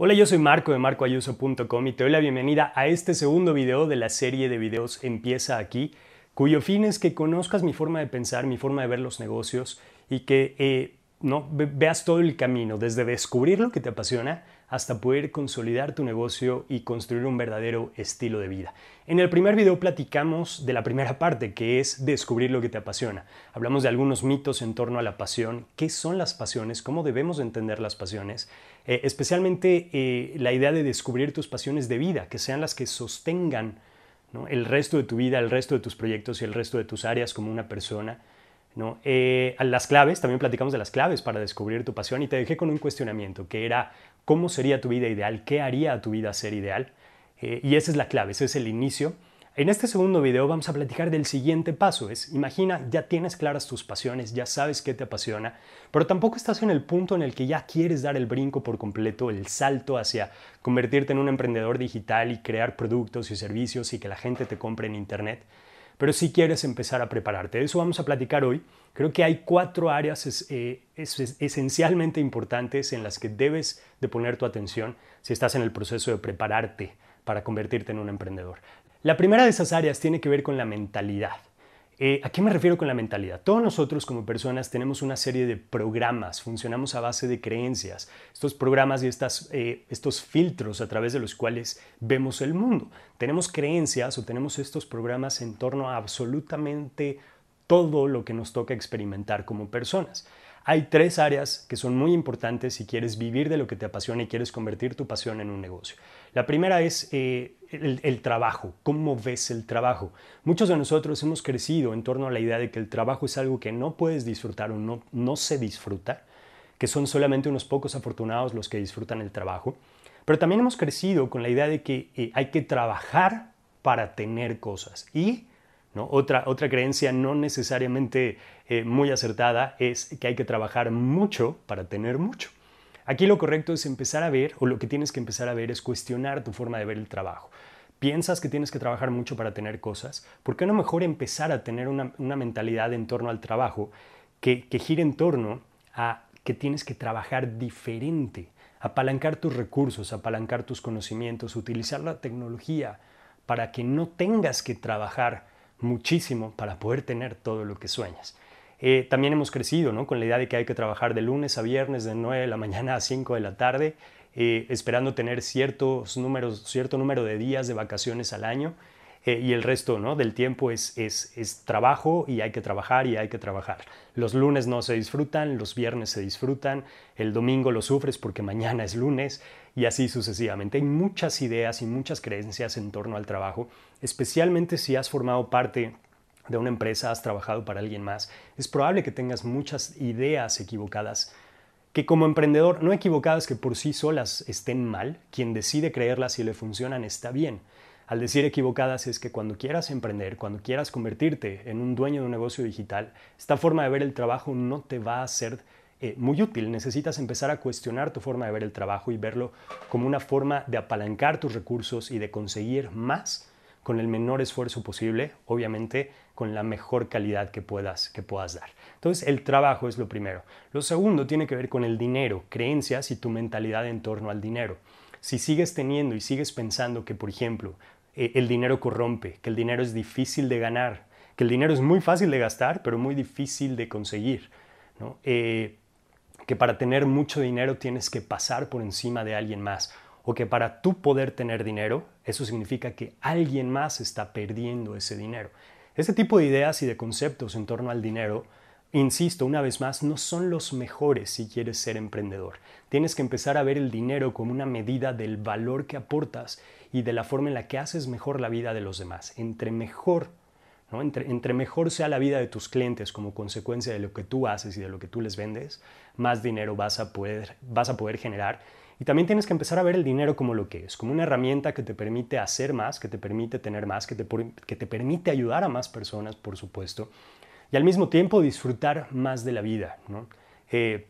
Hola, yo soy Marco de marcoayuso.com y te doy la bienvenida a este segundo video de la serie de videos Empieza aquí, cuyo fin es que conozcas mi forma de pensar, mi forma de ver los negocios y que eh, no veas todo el camino, desde descubrir lo que te apasiona hasta poder consolidar tu negocio y construir un verdadero estilo de vida. En el primer video platicamos de la primera parte, que es descubrir lo que te apasiona. Hablamos de algunos mitos en torno a la pasión, qué son las pasiones, cómo debemos entender las pasiones, eh, especialmente eh, la idea de descubrir tus pasiones de vida, que sean las que sostengan el resto de tu vida, el resto de tus proyectos y el resto de tus áreas como una persona. Eh, las claves, también platicamos de las claves para descubrir tu pasión y te dejé con un cuestionamiento que era, cómo sería tu vida ideal, qué haría a tu vida ser ideal. Eh, y esa es la clave, ese es el inicio. En este segundo video vamos a platicar del siguiente paso, es imagina, ya tienes claras tus pasiones, ya sabes qué te apasiona, pero tampoco estás en el punto en el que ya quieres dar el brinco por completo, el salto hacia convertirte en un emprendedor digital y crear productos y servicios y que la gente te compre en Internet pero si quieres empezar a prepararte. De eso vamos a platicar hoy. Creo que hay cuatro áreas eh, esencialmente importantes en las que debes de poner tu atención si estás en el proceso de prepararte para convertirte en un emprendedor. La primera de esas áreas tiene que ver con la mentalidad. Eh, ¿A qué me refiero con la mentalidad? Todos nosotros como personas tenemos una serie de programas, funcionamos a base de creencias, estos programas y estas, eh, estos filtros a través de los cuales vemos el mundo. Tenemos creencias o tenemos estos programas en torno a absolutamente todo lo que nos toca experimentar como personas. Hay tres áreas que son muy importantes si quieres vivir de lo que te apasiona y quieres convertir tu pasión en un negocio. La primera es eh, el, trabajo, cómo ves el trabajo. Muchos de nosotros hemos crecido en torno a la idea de que el trabajo es algo que no puedes disfrutar o no, no se disfruta, que son solamente unos pocos afortunados los que disfrutan el trabajo. Pero también hemos crecido con la idea de que eh, hay que trabajar para tener cosas y otra, creencia no necesariamente eh, muy acertada es que hay que trabajar mucho para tener mucho. Aquí lo correcto es empezar a ver, o lo que tienes que empezar a ver es cuestionar tu forma de ver el trabajo. Piensas que tienes que trabajar mucho para tener cosas, ¿por qué no mejor empezar a tener una, mentalidad en torno al trabajo que, que gire en torno a que tienes que trabajar diferente, apalancar tus recursos, apalancar tus conocimientos, utilizar la tecnología para que no tengas que trabajar muchísimo para poder tener todo lo que sueñas. Eh, también hemos crecido ¿no? con la idea de que hay que trabajar de lunes a viernes, de 9 de la mañana a 5 de la tarde, eh, esperando tener ciertos números, cierto número de días de vacaciones al año eh, y el resto ¿no? del tiempo es, es, es trabajo y hay que trabajar y hay que trabajar. Los lunes no se disfrutan, los viernes se disfrutan, el domingo lo sufres porque mañana es lunes y así sucesivamente. Hay muchas ideas y muchas creencias en torno al trabajo, especialmente si has formado parte de una empresa, has trabajado para alguien más. Es probable que tengas muchas ideas equivocadas que como emprendedor, no equivocadas que por sí solas estén mal, quien decide creerlas y le funcionan está bien. Al decir equivocadas es que cuando quieras emprender, cuando quieras convertirte en un dueño de un negocio digital, esta forma de ver el trabajo no te va a hacer eh, muy útil. Necesitas empezar a cuestionar tu forma de ver el trabajo y verlo como una forma de apalancar tus recursos y de conseguir más con el menor esfuerzo posible, obviamente con la mejor calidad que puedas, que puedas dar. Entonces, el trabajo es lo primero. Lo segundo tiene que ver con el dinero, creencias y tu mentalidad en torno al dinero. Si sigues teniendo y sigues pensando que, por ejemplo, eh, el dinero corrompe, que el dinero es difícil de ganar, que el dinero es muy fácil de gastar, pero muy difícil de conseguir, ¿no? Eh, que para tener mucho dinero tienes que pasar por encima de alguien más o que para tú poder tener dinero, eso significa que alguien más está perdiendo ese dinero. Este tipo de ideas y de conceptos en torno al dinero, insisto una vez más, no son los mejores si quieres ser emprendedor. Tienes que empezar a ver el dinero como una medida del valor que aportas y de la forma en la que haces mejor la vida de los demás. Entre mejor entre, mejor sea la vida de tus clientes como consecuencia de lo que tú haces y de lo que tú les vendes, más dinero vas a poder, vas generar. Y también tienes que empezar a ver el dinero como lo que es, como una herramienta que te permite hacer más, que te permite tener más, que te, permite ayudar a más personas, por supuesto, y al mismo tiempo disfrutar más de la vida. Eh,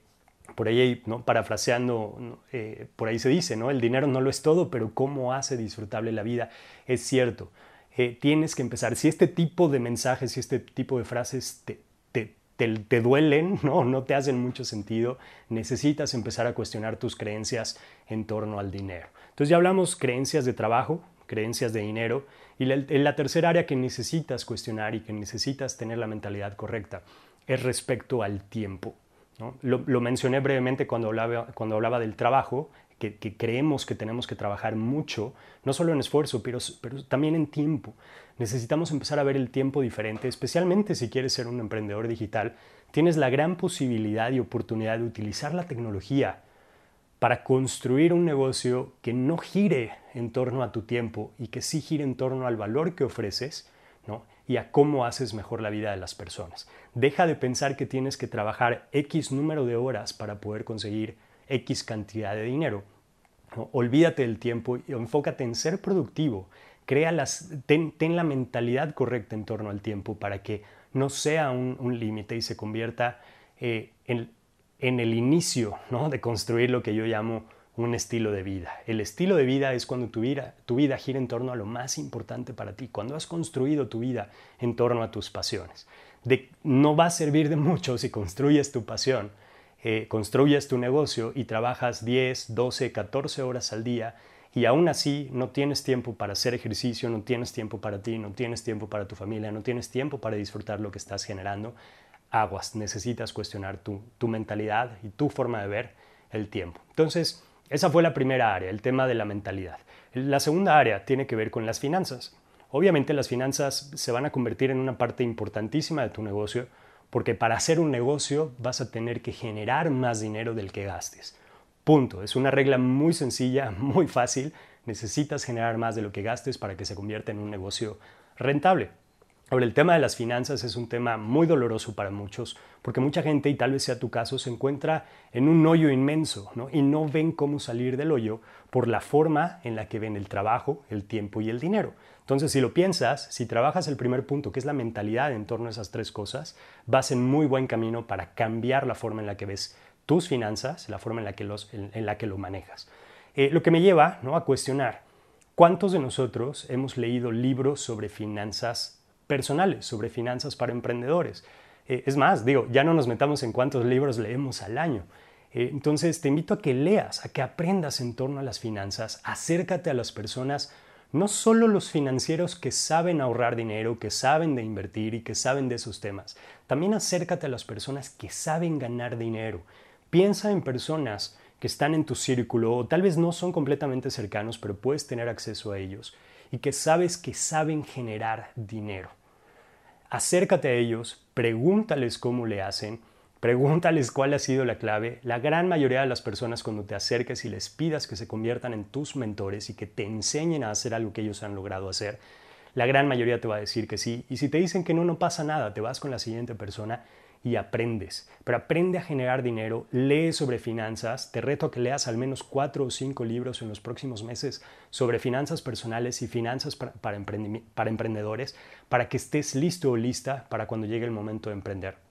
por ahí, ¿no? parafraseando, eh, por ahí se dice, ¿no? el dinero no lo es todo, pero cómo hace disfrutable la vida. Es cierto, eh, tienes que empezar. Si este tipo de mensajes, si este tipo de frases te, te, duelen, ¿no? no te hacen mucho sentido, necesitas empezar a cuestionar tus creencias en torno al dinero. Entonces ya hablamos creencias de trabajo, creencias de dinero, y la, la tercera área que necesitas cuestionar y que necesitas tener la mentalidad correcta es respecto al tiempo. Lo, mencioné brevemente cuando hablaba, cuando hablaba del trabajo, que, creemos que tenemos que trabajar mucho, no solo en esfuerzo, pero, pero también en tiempo. Necesitamos empezar a ver el tiempo diferente, especialmente si quieres ser un emprendedor digital. Tienes la gran posibilidad y oportunidad de utilizar la tecnología para construir un negocio que no gire en torno a tu tiempo y que sí gire en torno al valor que ofreces y a cómo haces mejor la vida de las personas. Deja de pensar que tienes que trabajar X número de horas para poder conseguir X cantidad de dinero. Olvídate del tiempo y enfócate en ser productivo. Crea las, ten, la mentalidad correcta en torno al tiempo para que no sea un, límite y se convierta eh, en, el inicio de construir lo que yo llamo un estilo de vida. El estilo de vida es cuando tu vida, tu vida gira en torno a lo más importante para ti, cuando has construido tu vida en torno a tus pasiones. no va a servir de mucho si construyes tu pasión eh, construyes tu negocio y trabajas 10, 12, 14 horas al día y aún así no tienes tiempo para hacer ejercicio, no tienes tiempo para ti, no tienes tiempo para tu familia, no tienes tiempo para disfrutar lo que estás generando, aguas, necesitas cuestionar tu mentalidad y tu forma de ver el tiempo. Entonces, esa fue la primera área, el tema de la mentalidad. La segunda área tiene que ver con las finanzas. Obviamente las finanzas se van a convertir en una parte importantísima de tu negocio porque para hacer un negocio vas a tener que generar más dinero del que gastes. Punto. Es una regla muy sencilla, muy fácil. Necesitas generar más de lo que gastes para que se convierta en un negocio rentable. Ahora, el tema de las finanzas es un tema muy doloroso para muchos, porque mucha gente, y tal vez sea tu caso, se encuentra en un hoyo inmenso y no ven cómo salir del hoyo por la forma en la que ven el trabajo, el tiempo y el dinero. Entonces, si lo piensas, si trabajas el primer punto, que es la mentalidad en torno a esas tres cosas, vas en muy buen camino para cambiar la forma en la que ves tus finanzas, la forma en la que, los, en, la que lo manejas. Eh, lo que me lleva ¿no? a cuestionar, ¿cuántos de nosotros hemos leído libros sobre finanzas personales, sobre finanzas para emprendedores? Eh, es más, digo, ya no nos metamos en cuántos libros leemos al año. Eh, entonces, te invito a que leas, a que aprendas en torno a las finanzas, acércate a las personas no solo los financieros que saben ahorrar dinero, que saben de invertir y que saben de esos temas, también acércate a las personas que saben ganar dinero. Piensa en personas que están en tu círculo o tal vez no son completamente cercanos, pero puedes tener acceso a ellos y que sabes que saben generar dinero. Acércate a ellos, pregúntales cómo le hacen Pregúntales cuál ha sido la clave. La gran mayoría de las personas cuando te acerques y les pidas que se conviertan en tus mentores y que te enseñen a hacer algo que ellos han logrado hacer, la gran mayoría te va a decir que sí. Y si te dicen que no, no pasa nada. Te vas con la siguiente persona y aprendes. Pero aprende a generar dinero, lee sobre finanzas. Te reto a que leas al menos cuatro o cinco libros en los próximos meses sobre finanzas personales y finanzas para, para emprendedores para que estés listo o lista para cuando llegue el momento de emprender.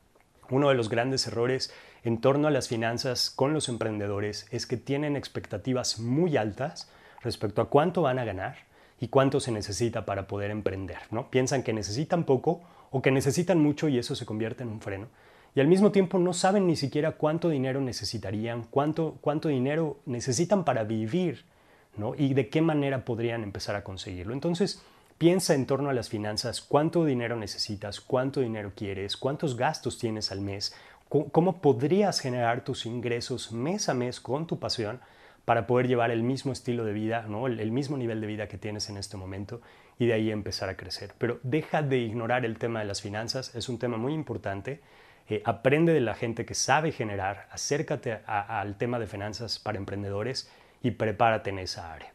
Uno de los grandes errores en torno a las finanzas con los emprendedores es que tienen expectativas muy altas respecto a cuánto van a ganar y cuánto se necesita para poder emprender. ¿no? Piensan que necesitan poco o que necesitan mucho y eso se convierte en un freno. Y al mismo tiempo no saben ni siquiera cuánto dinero necesitarían, cuánto, cuánto dinero necesitan para vivir y de qué manera podrían empezar a conseguirlo. Entonces, Piensa en torno a las finanzas, cuánto dinero necesitas, cuánto dinero quieres, cuántos gastos tienes al mes, cómo podrías generar tus ingresos mes a mes con tu pasión para poder llevar el mismo estilo de vida, el, mismo nivel de vida que tienes en este momento y de ahí empezar a crecer. Pero deja de ignorar el tema de las finanzas, es un tema muy importante. Eh, aprende de la gente que sabe generar, acércate al tema de finanzas para emprendedores y prepárate en esa área.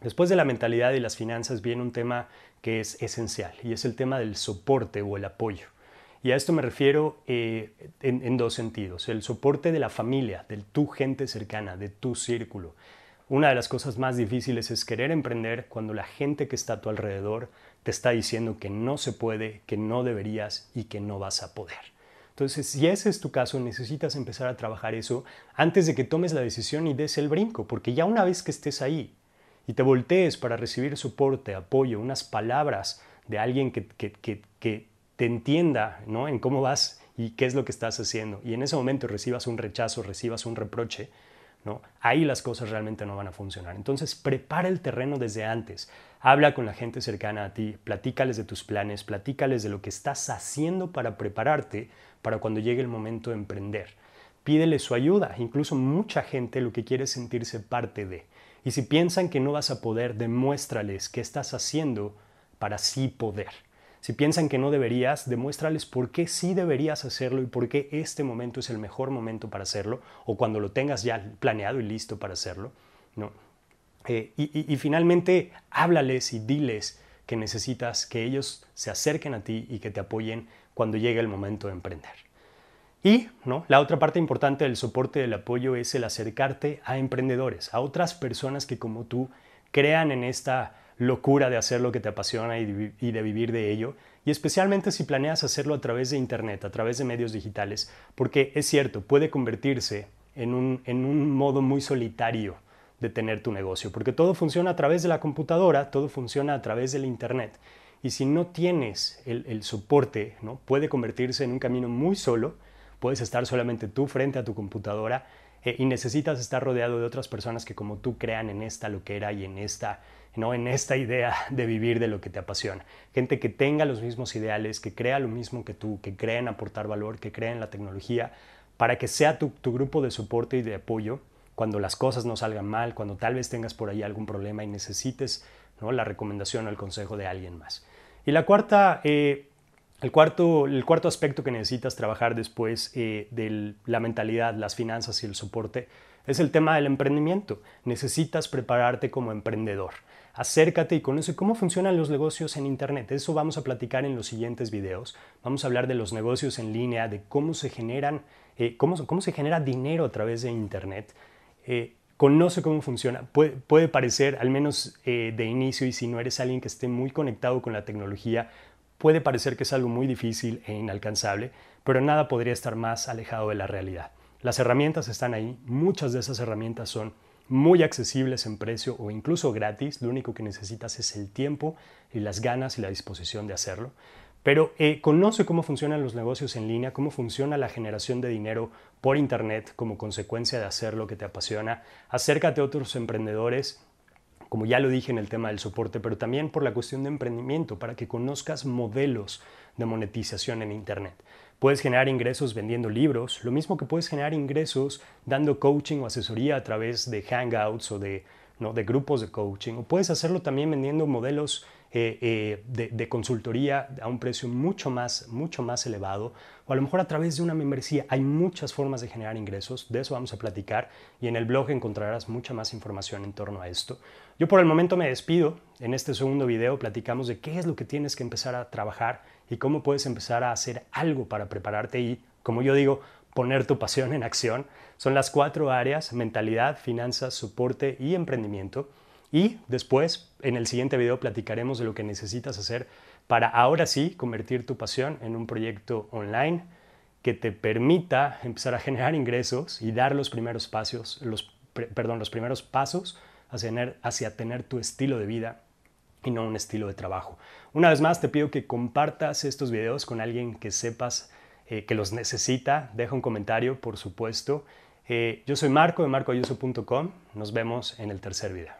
Después de la mentalidad y las finanzas viene un tema que es esencial y es el tema del soporte o el apoyo. Y a esto me refiero eh, en, en, dos sentidos. El soporte de la familia, de tu gente cercana, de tu círculo. Una de las cosas más difíciles es querer emprender cuando la gente que está a tu alrededor te está diciendo que no se puede, que no deberías y que no vas a poder. Entonces, si ese es tu caso, necesitas empezar a trabajar eso antes de que tomes la decisión y des el brinco, porque ya una vez que estés ahí, y te voltees para recibir soporte, apoyo, unas palabras de alguien que, que, te entienda ¿no? en cómo vas y qué es lo que estás haciendo. Y en ese momento recibas un rechazo, recibas un reproche, ¿no? ahí las cosas realmente no van a funcionar. Entonces prepara el terreno desde antes. Habla con la gente cercana a ti, platícales de tus planes, platícales de lo que estás haciendo para prepararte para cuando llegue el momento de emprender. Pídele su ayuda. Incluso mucha gente lo que quiere es sentirse parte de. Y si piensan que no vas a poder, demuéstrales qué estás haciendo para sí poder. Si piensan que no deberías, demuéstrales por qué sí deberías hacerlo y por qué este momento es el mejor momento para hacerlo o cuando lo tengas ya planeado y listo para hacerlo. ¿no? Eh, y finalmente, háblales y diles que necesitas que ellos se acerquen a ti y que te apoyen cuando llegue el momento de emprender. Y la otra parte importante del soporte del apoyo es el acercarte a emprendedores, a otras personas que como tú crean en esta locura de hacer lo que te apasiona y de vivir de ello, y especialmente si planeas hacerlo a través de Internet, a través de medios digitales, porque es cierto, puede convertirse en un, modo muy solitario de tener tu negocio, porque todo funciona a través de la computadora, todo funciona a través del Internet, y si no tienes el, el soporte, ¿no? puede convertirse en un camino muy solo, puedes estar solamente tú frente a tu computadora eh, y necesitas estar rodeado de otras personas que como tú crean en esta lo que era y en esta, ¿no? en esta idea de vivir de lo que te apasiona. Gente que tenga los mismos ideales, que crea lo mismo que tú, que crea en aportar valor, que crea en la tecnología, para que sea tu, grupo de soporte y de apoyo cuando las cosas no salgan mal, cuando tal vez tengas por ahí algún problema y necesites ¿no? la recomendación o el consejo de alguien más. Y la cuarta eh, el cuarto, el cuarto aspecto que necesitas trabajar después eh, de la mentalidad, las finanzas y el soporte es el tema del emprendimiento. Necesitas prepararte como emprendedor. Acércate y conoce cómo funcionan los negocios en Internet. Eso vamos a platicar en los siguientes videos. Vamos a hablar de los negocios en línea, de cómo se generan, eh, cómo, se genera dinero a través de Internet. Eh, conoce cómo funciona. Puede, parecer, al menos de inicio, y si no eres alguien que esté muy conectado con la tecnología, Puede parecer que es algo muy difícil e inalcanzable, pero nada podría estar más alejado de la realidad. Las herramientas están ahí, muchas de esas herramientas son muy accesibles en precio o incluso gratis, lo único que necesitas es el tiempo y las ganas y la disposición de hacerlo. Pero eh, conoce cómo funcionan los negocios en línea, cómo funciona la generación de dinero por Internet como consecuencia de hacer lo que te apasiona. Acércate a otros emprendedores como ya lo dije en el tema del soporte, pero también por la cuestión de emprendimiento, para que conozcas modelos de monetización en Internet. Puedes generar ingresos vendiendo libros, lo mismo que puedes generar ingresos dando coaching o asesoría a través de hangouts o de, ¿no? de grupos de coaching, o puedes hacerlo también vendiendo modelos eh, eh, de, de, consultoría a un precio mucho más, mucho más elevado, o a lo mejor a través de una membresía. Hay muchas formas de generar ingresos, de eso vamos a platicar y en el blog encontrarás mucha más información en torno a esto. Yo por el momento me despido, en este segundo video platicamos de qué es lo que tienes que empezar a trabajar y cómo puedes empezar a hacer algo para prepararte y, como yo digo, poner tu pasión en acción. Son las cuatro áreas, mentalidad, finanzas, soporte y emprendimiento. Y después, en el siguiente video, platicaremos de lo que necesitas hacer para ahora sí convertir tu pasión en un proyecto online que te permita empezar a generar ingresos y dar los primeros pasos, los, perdón, los primeros pasos hacia tener, hacia tener tu estilo de vida y no un estilo de trabajo. Una vez más, te pido que compartas estos videos con alguien que sepas eh, que los necesita. Deja un comentario, por supuesto. Eh, yo soy Marco de marcoayuso.com. Nos vemos en el tercer video.